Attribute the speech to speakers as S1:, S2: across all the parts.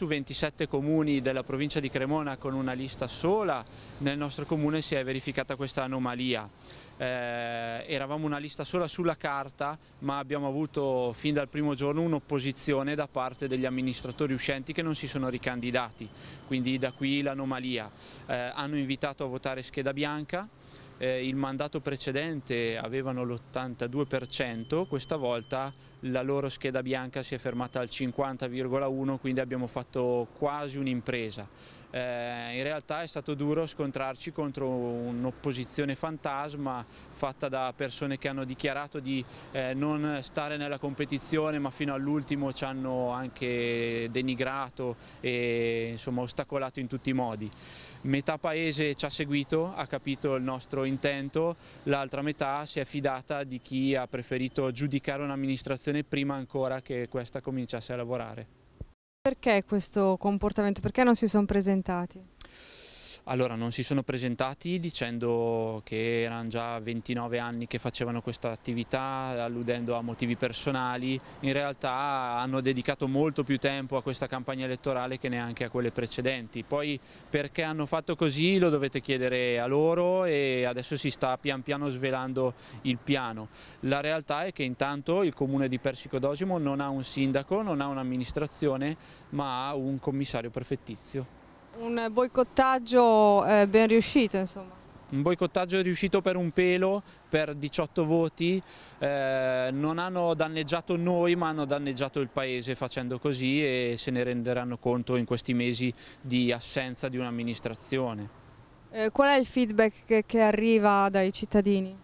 S1: su 27 comuni della provincia di Cremona con una lista sola, nel nostro comune si è verificata questa anomalia. Eh, eravamo una lista sola sulla carta ma abbiamo avuto fin dal primo giorno un'opposizione da parte degli amministratori uscenti che non si sono ricandidati, quindi da qui l'anomalia. Eh, hanno invitato a votare scheda bianca, eh, il mandato precedente avevano l'82%, questa volta la loro scheda bianca si è fermata al 50,1 quindi abbiamo fatto quasi un'impresa. Eh, in realtà è stato duro scontrarci contro un'opposizione fantasma fatta da persone che hanno dichiarato di eh, non stare nella competizione ma fino all'ultimo ci hanno anche denigrato e insomma, ostacolato in tutti i modi. Metà paese ci ha seguito, ha capito il nostro intento, l'altra metà si è fidata di chi ha preferito giudicare un'amministrazione situazione prima ancora che questa cominciasse a lavorare. Perché questo comportamento? Perché non si sono presentati? Allora, non si sono presentati dicendo che erano già 29 anni che facevano questa attività, alludendo a motivi personali. In realtà hanno dedicato molto più tempo a questa campagna elettorale che neanche a quelle precedenti. Poi perché hanno fatto così lo dovete chiedere a loro e adesso si sta pian piano svelando il piano. La realtà è che intanto il comune di Persico d'Osimo non ha un sindaco, non ha un'amministrazione, ma ha un commissario prefettizio. Un boicottaggio eh, ben riuscito insomma. Un boicottaggio riuscito per un pelo, per 18 voti, eh, non hanno danneggiato noi ma hanno danneggiato il paese facendo così e se ne renderanno conto in questi mesi di assenza di un'amministrazione. Eh, qual è il feedback che, che arriva dai cittadini?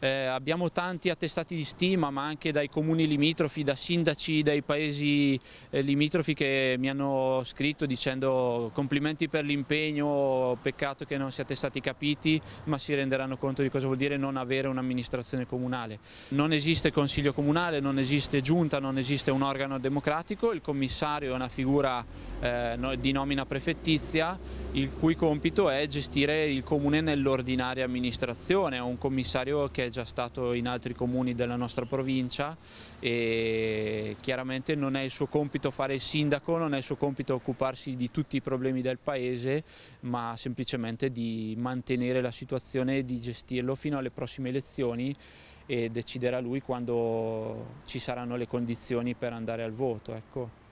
S1: eh, abbiamo tanti attestati di stima ma anche dai comuni limitrofi, da sindaci dai paesi eh, limitrofi che mi hanno scritto dicendo complimenti per l'impegno, peccato che non siate stati capiti ma si renderanno conto di cosa vuol dire non avere un'amministrazione comunale. Non esiste consiglio comunale, non esiste giunta, non esiste un organo democratico, il commissario è una figura eh, di nomina prefettizia il cui compito è gestire il comune nell'ordinaria amministrazione, è un commissario che è già stato in altri comuni della nostra provincia e chiaramente non è il suo compito fare il sindaco, non è il suo compito occuparsi di tutti i problemi del paese, ma semplicemente di mantenere la situazione e di gestirlo fino alle prossime elezioni e deciderà lui quando ci saranno le condizioni per andare al voto. Ecco.